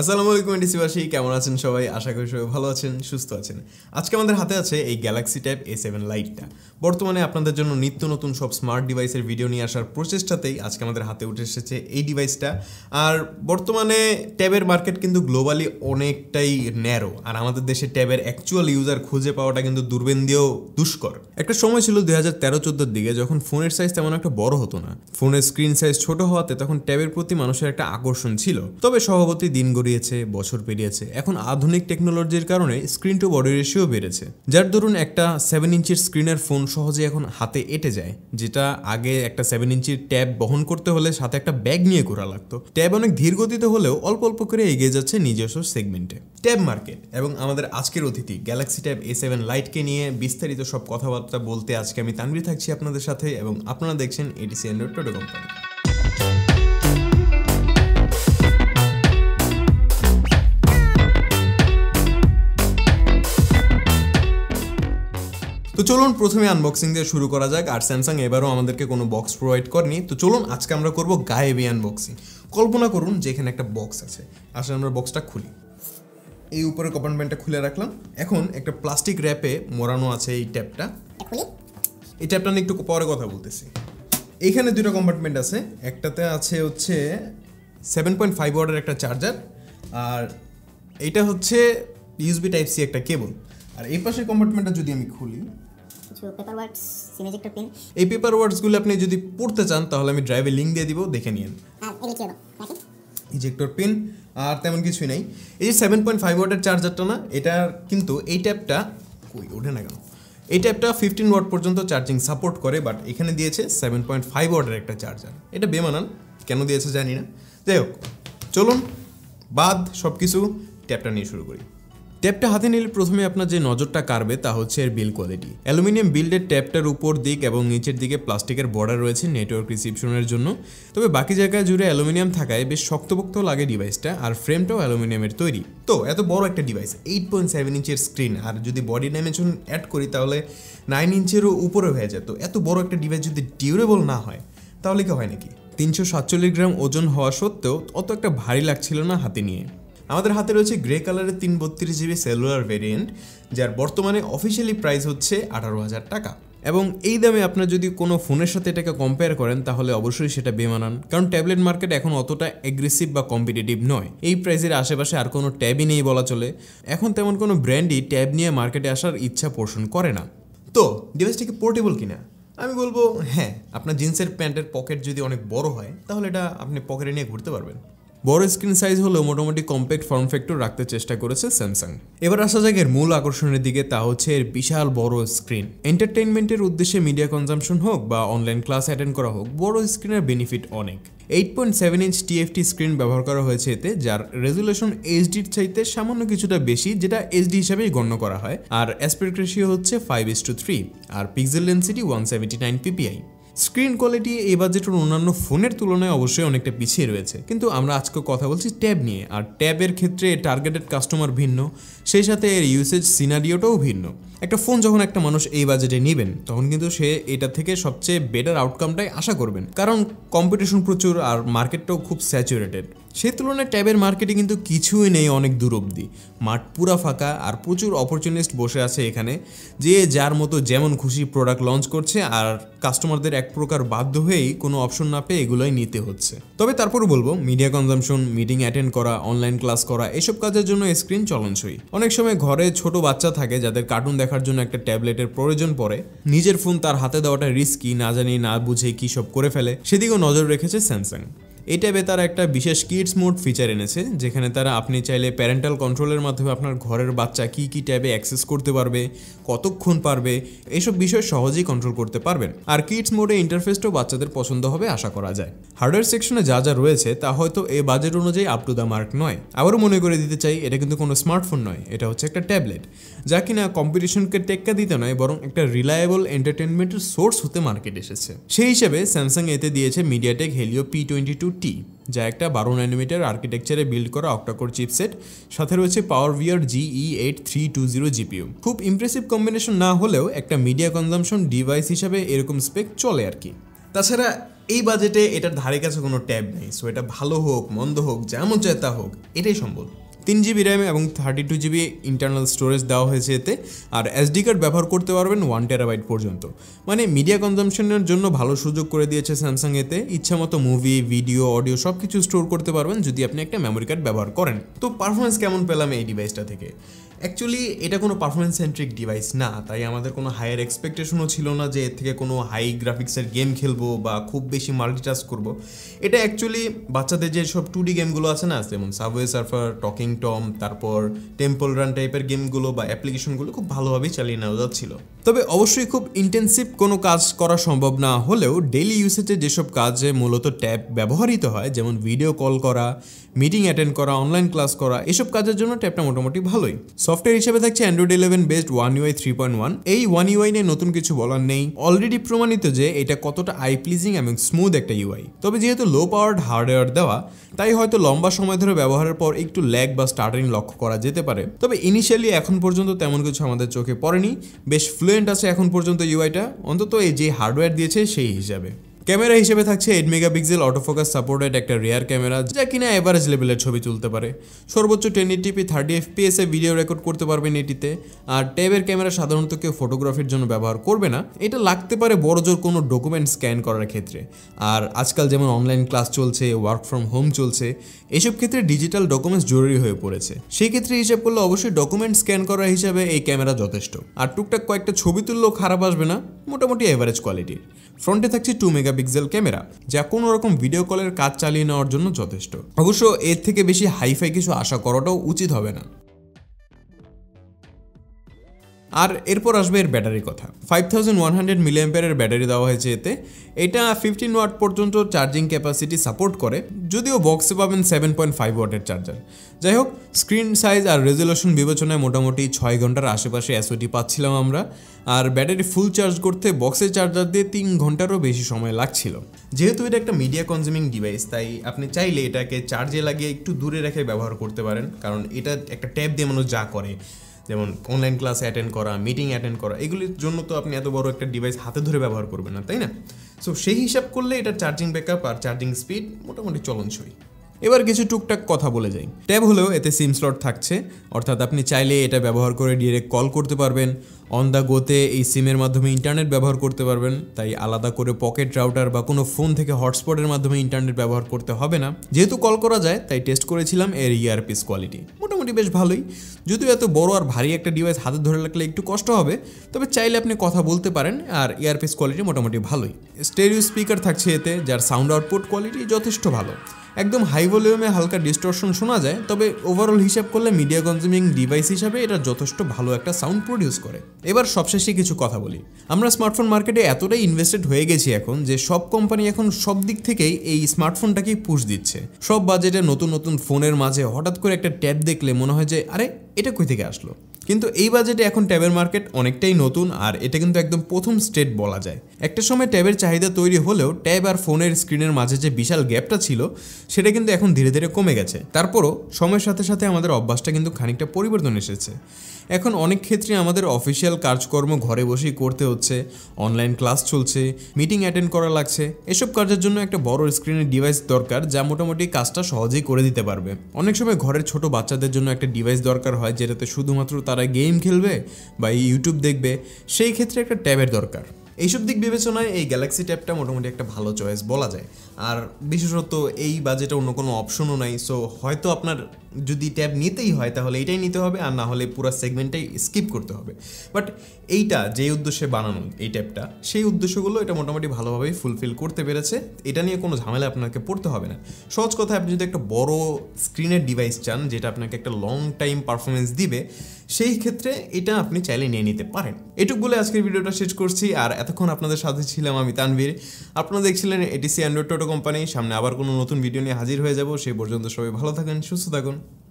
আসসালামু আলাইকুম ডিসিবাসী কেমন আছেন সবাই আশা করি সবাই ভালো আছেন সুস্থ আছেন আজকে আমাদের হাতে আছে এই গ্যালাক্সি ট্যাব এ সেভেন লাইটটা বর্তমানে আপনাদের জন্য নিত্য নতুন সব স্মার্ট ডিভাইসের ভিডিও নিয়ে আসার প্রচেষ্টাতেই আজকে আমাদের হাতে উঠে এসেছে এই ডিভাইসটা আর বর্তমানে ট্যাবের মার্কেট কিন্তু গ্লোবালি অনেকটাই ন্যারো আর আমাদের দেশে ট্যাবের অ্যাকচুয়াল ইউজার খুঁজে পাওয়াটা কিন্তু দূরবেন দুষ্কর একটা সময় ছিল দুই হাজার তেরো চোদ্দোর দিকে যখন ফোনের সাইজ তেমন একটা বড় হতো না ফোনের স্ক্রিন সাইজ ছোট হওয়াতে তখন ট্যাবের প্রতি মানুষের একটা আকর্ষণ ছিল তবে সভাপতি দিন গড়িয়েছে বছর পেরিয়েছে এখন আধুনিক টেকনোলজির কারণে স্ক্রিন টু বডি রেশিও বেড়েছে যার ধরুন একটা সেভেন ইঞ্চির স্ক্রিনের ফোন সহজে এখন হাতে এঁটে যায় যেটা আগে একটা সেভেন ইঞ্চির ট্যাব বহন করতে হলে সাথে একটা ব্যাগ নিয়ে ঘোরা লাগতো ট্যাব অনেক ধীর গতিতে হলেও অল্প অল্প করে এগিয়ে যাচ্ছে নিজস্ব সেগমেন্টে ট্যাব মার্কেট এবং আমাদের আজকের অতিথি গ্যালাক্সি ট্যাব এ সেভেন লাইটকে নিয়ে বিস্তারিত সব কথাবার্তা বলতে আজকে আমি তানবি থাকছি আপনাদের সাথে এবং আপনারা দেখছেন এটিসি অ্যান্ড্রয়েড টোটো কোম্পানি তো চলুন প্রথমে আনবক্সিং দিয়ে শুরু করা যাক আর স্যামসাং এবারও আমাদেরকে কোনো বক্স প্রোভাইড করেনি তো চলুন আজকে আমরা করব গায়েবি আনবক্সিং কল্পনা করুন যে এখানে একটা বক্স আছে আসলে আমরা বক্সটা খুলি এই উপরে কম্পার্টমেন্টটা খুলে রাখলাম এখন একটা প্লাস্টিক র্যাপে মোড়ানো আছে এই ট্যাপটা এই ট্যাপটা নিয়ে একটু পরে কথা বলতেছি এইখানে দুটো কম্পার্টমেন্ট আছে একটাতে আছে হচ্ছে সেভেন পয়েন্ট ফাইভ ওয়ার্ডের একটা চার্জার আর এটা হচ্ছে ইউসবি টাইপ সি একটা কেবল আর এই পাশের কম্পার্টমেন্টটা যদি আমি খুলি কিছু পেপার ওয়ার্ডস এই পেপার ওয়ার্ডসগুলো আপনি যদি পড়তে চান তাহলে আমি ড্রাইভে লিংক দিয়ে দিব দেখে নিন ইজেক্টর পিন আর তেমন কিছুই নেই এই যে সেভেন পয়েন্ট ফাইভ ওয়াটের চার্জারটা না এটা কিন্তু এই ট্যাবটা কই ওঠে না কেন এই ট্যাবটা ফিফটিন ওয়াট পর্যন্ত চার্জিং সাপোর্ট করে বাট এখানে দিয়েছে সেভেন পয়েন্ট ফাইভ ওয়াটের একটা চার্জার এটা বেমানান কেন দিয়েছে জানি না যাই হোক চলুন বাদ সব কিছু ট্যাবটা নিয়ে শুরু করি ট্যাপটা হাতে নিলে প্রথমে আপনার যে নজরটা কাড়বে তা হচ্ছে এর বিল কোয়ালিটি অ্যালুমিনিয়াম বিল্ডের ট্যাপটার উপর দিক এবং নিচের দিকে প্লাস্টিকের বর্ডার রয়েছে নেটওয়ার্ক রিসিপশনের জন্য তবে বাকি জায়গায় জুড়ে অ্যালুমিনিয়াম থাকায় বেশ শক্তপোক্ত লাগে ডিভাইসটা আর ফ্রেমটাও অ্যালুমিনিয়ামের তৈরি তো এত বড় একটা ডিভাইস এইট পয়েন্ট সেভেন ইঞ্চের স্ক্রিন আর যদি বডি ডাইমেনশন অ্যাড করি তাহলে নাইন ইঞ্চেরও উপরে হয়ে যায় তো এত বড় একটা ডিভাইস যদি ডিউরেবল না হয় তাহলে কি হয় নাকি তিনশো সাতচল্লিশ গ্রাম ওজন হওয়া সত্ত্বেও অত একটা ভারী লাগছিল না হাতে নিয়ে আমাদের হাতে রয়েছে গ্রে কালারের তিন বত্রিশ জিবি সেলুলার ভেরিয়েন্ট যার বর্তমানে অফিসিয়ালি প্রাইস হচ্ছে আঠারো হাজার টাকা এবং এই দামে আপনার যদি কোনো ফোনের সাথে এটাকে কম্পেয়ার করেন তাহলে অবশ্যই সেটা বেমানান কারণ ট্যাবলেট মার্কেট এখন অতটা অ্যাগ্রেসিভ বা কম্পিটিটিভ নয় এই প্রাইসের আশেপাশে আর কোনো ট্যাবই নেই বলা চলে এখন তেমন কোনো ব্র্যান্ডই ট্যাব নিয়ে মার্কেটে আসার ইচ্ছা পোষণ করে না তো ডিভাইসটিকে পোর্টেবল কিনা আমি বলবো হ্যাঁ আপনার জিন্সের প্যান্টের পকেট যদি অনেক বড় হয় তাহলে এটা আপনি পকেটে নিয়ে ঘুরতে পারবেন বড় স্ক্রিন সাইজ হলেও মোটামুটি কম্প্যাক্ট ফর্ম ফ্যাক্টর রাখতে চেষ্টা করেছে স্যামসাং এবার আসা যাক এর মূল আকর্ষণের দিকে তা হচ্ছে এর বিশাল বড় স্ক্রিন এন্টারটেইনমেন্টের উদ্দেশ্যে মিডিয়া কনজামশন হোক বা অনলাইন ক্লাস অ্যাটেন্ড করা হোক বড় স্ক্রিনের বেনিফিট অনেক eight point seven inch TFT screen ব্যবহার করা হয়েছে এতে যার রেজুলেশন এইচডির চাইতে সামান্য কিছুটা বেশি যেটা এইচডি হিসাবেই গণ্য করা হয় আর অ্যাসপেক্ট রেশিও হচ্ছে ফাইভ ইস টু থ্রি আর pixel density one seventy nine PPI screen quality এই বাজেটের অন্যান্য ফোনের তুলনায় অবশ্যই অনেকটা পিছিয়ে রয়েছে কিন্তু আমরা আজকে কথা বলছি ট্যাব নিয়ে আর ট্যাবের ক্ষেত্রে টার্গেটেড কাস্টমার ভিন্ন সেই সাথে এর ইউসেজ সিনারিওটাও ভিন্ন একটা ফোন যখন একটা মানুষ এই বাজেটে নেবেন তখন কিন্তু সে এটা থেকে সবচেয়ে বেটার আউটকামটাই আশা করবেন কারণ কম্পিটিশন প্রচুর আর মার্কেটটাও খুব স্যাচুরেটেড সে তুলনায় ট্যাবের মার্কেটে কিন্তু কিছুই নেই অনেক দূর অবধি মাঠ পুরা ফাঁকা আর প্রচুর অপরচুনিস্ট বসে আছে এখানে যে যার মতো যেমন খুশি প্রোডাক্ট লঞ্চ করছে আর কাস্টমারদের এক প্রকার বাধ্য হয়েই কোনো অপশন না পেয়ে এগুলোই নিতে হচ্ছে তবে তারপরে বলবো মিডিয়া কনজামশন মিটিং অ্যাটেন্ড করা অনলাইন ক্লাস করা এসব কাজের জন্য স্ক্রিন চলনসই অনেক সময় ঘরে ছোট বাচ্চা থাকে যাদের কার্টুন দেখার জন্য একটা ট্যাবলেটের প্রয়োজন পড়ে নিজের ফোন তার হাতে দেওয়াটা রিস্কি না জানি না বুঝে কী সব করে ফেলে সেদিকেও নজর রেখেছে স্যামসাং এই ট্যাবে তারা একটা বিশেষ কিডস মোড ফিচার এনেছে যেখানে তারা আপনি চাইলে প্যারেন্টাল কন্ট্রোলের মাধ্যমে আপনার ঘরের বাচ্চা কি কি ট্যাবে অ্যাক্সেস করতে পারবে কতক্ষণ পারবে এইসব বিষয় সহজেই কন্ট্রোল করতে পারবেন আর কিডস মোডে ইন্টারফেসটাও বাচ্চাদের পছন্দ হবে আশা করা যায় হার্ডওয়্যার সেকশনে যা যা রয়েছে তা হয়তো এই বাজেট অনুযায়ী আপ টু দ্য মার্ক নয় আবারও মনে করে দিতে চাই এটা কিন্তু কোনো স্মার্টফোন নয় এটা হচ্ছে একটা ট্যাবলেট যা কিনা কম্পিটিশনকে টেক্কা দিতে নয় বরং একটা রিলায়েবল এন্টারটেনমেন্টের সোর্স হতে মার্কেট এসেছে সেই হিসেবে স্যামসাং এতে দিয়েছে MediaTek Helio P twenty two T যা একটা বারো নাইনোমিটার আর্কিটেকচারে বিল্ড করা অক্টাকোর চিপসেট সাথে রয়েছে power G E eight three two zero GPU খুব ইমপ্রেসিভ কম্বিনেশন না হলেও একটা মিডিয়া কনজামশন ডিভাইস হিসাবে এরকম স্পেক চলে আর কি তাছাড়া এই বাজেটে এটার ধারে কাছে কোনো ট্যাব নেই সো এটা ভালো হোক মন্দ হোক যেমন তা হোক এটাই সম্ভব তিন জিবি র্যাম এবং thirty two GB internal storage দেওয়া হয়েছে এতে আর এসডি কার্ড ব্যবহার করতে পারবেন ওয়ান টেরাবাইট পর্যন্ত মানে মিডিয়া কনজামশনের জন্য ভালো সুযোগ করে দিয়েছে স্যামসাং এতে ইচ্ছামতো মুভি ভিডিও অডিও সব কিছু স্টোর করতে পারবেন যদি আপনি একটা মেমোরি কার্ড ব্যবহার করেন তো পারফরমেন্স কেমন পেলাম এই ডিভাইসটা থেকে অ্যাকচুয়ালি এটা কোনো পারফরমেন্স সেন্ট্রিক ডিভাইস না তাই আমাদের কোনো হায়ার এক্সপেকটেশনও ছিল না যে এর থেকে কোনো হাই গ্রাফিক্সের গেম খেলবো বা খুব বেশি মাল্টিটাস্ক করব এটা অ্যাকচুয়ালি বাচ্চাদের যে সব টু ডি গেমগুলো আছে না যেমন সাবওয়ে সার্ফার টকিং টম তারপর টেম্পল রান টাইপের গেমগুলো বা অ্যাপ্লিকেশনগুলো খুব ভালোভাবেই চালিয়ে নেওয়া যাচ্ছিল তবে অবশ্যই খুব ইন্টেন্সিভ কোনো কাজ করা সম্ভব না হলেও ডেইলি ইউসেজে যেসব কাজে মূলত ট্যাব ব্যবহৃত হয় যেমন ভিডিও কল করা মিটিং অ্যাটেন্ড করা অনলাইন ক্লাস করা এসব কাজের জন্য ট্যাবটা মোটামুটি ভালোই সফটওয়্যার হিসেবে থাকছে Android eleven based One UI three point one এই ওয়ান ইউআই নিয়ে নতুন কিছু বলার নেই অলরেডি প্রমাণিত যে এটা কতটা আই প্লিজিং এবং স্মুথ একটা ইউআই তবে যেহেতু লো পাওয়ার্ড হার্ডওয়্যার দেওয়া তাই হয়তো লম্বা সময় ধরে ব্যবহারের পর একটু ল্যাগ বা স্টার্টিং লক্ষ্য করা যেতে পারে তবে ইনিশিয়ালি এখন পর্যন্ত তেমন কিছু আমাদের চোখে পড়েনি বেশ ফ্লুয়েন্ট আছে এখন পর্যন্ত ইউআইটা অন্তত এই যে হার্ডওয়্যার দিয়েছে সেই হিসাবে ক্যামেরা হিসেবে থাকছে এইট মেগাপিক্সেল অটোফোকাস সাপোর্টেড একটা রেয়ার ক্যামেরা যা কিনা এভারেজ লেভেলের ছবি তুলতে পারে সর্বোচ্চ টেন এইটিপি থার্টি এ ভিডিও রেকর্ড করতে পারবেন এটিতে আর ট্যাবের ক্যামেরা সাধারণত কেউ ফটোগ্রাফির জন্য ব্যবহার করবে না এটা লাগতে পারে বড় জোর কোনো ডকুমেন্ট স্ক্যান করার ক্ষেত্রে আর আজকাল যেমন অনলাইন ক্লাস চলছে ওয়ার্ক ফ্রম হোম চলছে এসব ক্ষেত্রে ডিজিটাল ডকুমেন্টস জরুরি হয়ে পড়েছে সেই ক্ষেত্রে হিসাব করলে অবশ্যই ডকুমেন্ট স্ক্যান করার হিসাবে এই ক্যামেরা যথেষ্ট আর টুকটাক কয়েকটা ছবি তুললেও খারাপ আসবে না মোটামুটি এভারেজ কোয়ালিটির ফ্রন্টে থাকছে টু মেগা মেগাপিক্সেল ক্যামেরা যা কোনো রকম ভিডিও কলের কাজ চালিয়ে নেওয়ার জন্য যথেষ্ট অবশ্য এর থেকে বেশি হাইফাই কিছু আশা করাটাও উচিত হবে না আর এরপর আসবে এর ব্যাটারির কথা ফাইভ থাউজেন্ড ওয়ান হান্ড্রেড মিলিয়াম্পিয়ারের ব্যাটারি দেওয়া হয়েছে এতে এটা ফিফটিন ওয়াট পর্যন্ত চার্জিং ক্যাপাসিটি সাপোর্ট করে যদিও বক্সে পাবেন সেভেন পয়েন্ট ফাইভ ওয়াটের চার্জার যাই হোক স্ক্রিন সাইজ আর রেজলিউশন বিবেচনায় মোটামুটি ছয় ঘন্টার আশেপাশে এসওটি পাচ্ছিলাম আমরা আর ব্যাটারি ফুল চার্জ করতে বক্সের চার্জার দিয়ে তিন ঘন্টারও বেশি সময় লাগছিল যেহেতু এটা একটা মিডিয়া কনজিউমিং ডিভাইস তাই আপনি চাইলে এটাকে চার্জে লাগিয়ে একটু দূরে রেখে ব্যবহার করতে পারেন কারণ এটা একটা ট্যাব দিয়ে মানুষ যা করে যেমন অনলাইন ক্লাস অ্যাটেন্ড করা মিটিং অ্যাটেন্ড করা এগুলির জন্য তো আপনি এত বড় একটা ডিভাইস হাতে ধরে ব্যবহার করবেন না তাই না সো সেই হিসাব করলে এটা চার্জিং ব্যাকআপ আর চার্জিং স্পিড মোটামুটি চলনসই এবার কিছু টুকটাক কথা বলে যাই ট্যাব হলেও এতে সিম স্লট থাকছে অর্থাৎ আপনি চাইলে এটা ব্যবহার করে ডিরেক্ট কল করতে পারবেন অন দ্য গোতে এই সিমের মাধ্যমে ইন্টারনেট ব্যবহার করতে পারবেন তাই আলাদা করে পকেট রাউটার বা কোনো ফোন থেকে হটস্পটের মাধ্যমে ইন্টারনেট ব্যবহার করতে হবে না যেহেতু কল করা যায় তাই টেস্ট করেছিলাম এর ইয়ারপিস e কোয়ালিটি মোটামুটি বেশ ভালোই যদিও এত বড় আর ভারী একটা ডিভাইস হাতে ধরে রাখলে একটু কষ্ট হবে তবে চাইলে আপনি কথা বলতে পারেন আর ইয়ারপিস কোয়ালিটি মোটামুটি ভালোই স্টেরিও স্পিকার থাকছে এতে যার সাউন্ড আউটপুট কোয়ালিটি যথেষ্ট ভালো একদম হাই ভলিউমে হালকা ডিস্টর্শন শোনা যায় তবে ওভারঅল হিসাব করলে মিডিয়া কনজিউমিং ডিভাইস হিসাবে এটা যথেষ্ট ভালো একটা সাউন্ড প্রডিউস করে এবার সবশেষে কিছু কথা বলি আমরা স্মার্টফোন মার্কেটে এতটাই ইনভেস্টেড হয়ে গেছি এখন যে সব কোম্পানি এখন সব দিক থেকেই এই স্মার্টফোনটাকেই পুশ দিচ্ছে সব বাজেটে নতুন নতুন ফোনের মাঝে হঠাৎ করে একটা ট্যাব দেখলে মনে হয় যে আরে এটা কই থেকে আসলো কিন্তু এই বাজেটে এখন ট্যাবের মার্কেট অনেকটাই নতুন আর এটা কিন্তু একদম প্রথম স্টেট বলা যায় একটা সময় ট্যাবের চাহিদা তৈরি হলেও ট্যাব আর ফোনের স্ক্রিনের মাঝে যে বিশাল গ্যাপটা ছিল সেটা কিন্তু এখন ধীরে ধীরে কমে গেছে তারপরও সময়ের সাথে সাথে আমাদের অভ্যাসটা কিন্তু খানিকটা পরিবর্তন এসেছে এখন অনেক ক্ষেত্রে আমাদের অফিসিয়াল কাজকর্ম ঘরে বসেই করতে হচ্ছে অনলাইন ক্লাস চলছে মিটিং অ্যাটেন্ড করা লাগছে এসব কাজের জন্য একটা বড় স্ক্রিনের ডিভাইস দরকার যা মোটামুটি কাজটা সহজেই করে দিতে পারবে অনেক সময় ঘরের ছোট বাচ্চাদের জন্য একটা ডিভাইস দরকার হয় যেটাতে শুধুমাত্র তারা গেম খেলবে বা ইউটিউব দেখবে সেই ক্ষেত্রে একটা ট্যাবের দরকার এইসব দিক বিবেচনায় এই গ্যালাক্সি ট্যাবটা মোটামুটি একটা ভালো চয়েস বলা যায় আর বিশেষত এই বাজেটে অন্য কোনো অপশনও নাই সো হয়তো আপনার যদি ট্যাব নিতেই হয় তাহলে এটাই নিতে হবে আর না হলে পুরো সেগমেন্টটাই স্কিপ করতে হবে বাট এইটা যে উদ্দেশ্যে বানানো এই ট্যাবটা সেই উদ্দেশ্যগুলো এটা মোটামুটি ভালোভাবেই ফুলফিল করতে পেরেছে এটা নিয়ে কোনো ঝামেলা আপনাকে পড়তে হবে না সহজ কথা আপনি যদি একটা বড় স্ক্রিনের ডিভাইস চান যেটা আপনাকে একটা লং টাইম পারফরমেন্স দিবে সেই ক্ষেত্রে এটা আপনি চাইলে নিয়ে নিতে পারেন এটুক বলে আজকের ভিডিওটা শেষ করছি আর এতক্ষণ আপনাদের সাথে ছিলাম আমি তানভীর আপনারা দেখছিলেন এটিসি অ্যান্ড্রয়েড টোটো কোম্পানি সামনে আবার কোনো নতুন ভিডিও নিয়ে হাজির হয়ে যাব সেই পর্যন্ত সবাই ভালো থাকেন সুস্থ থাকুন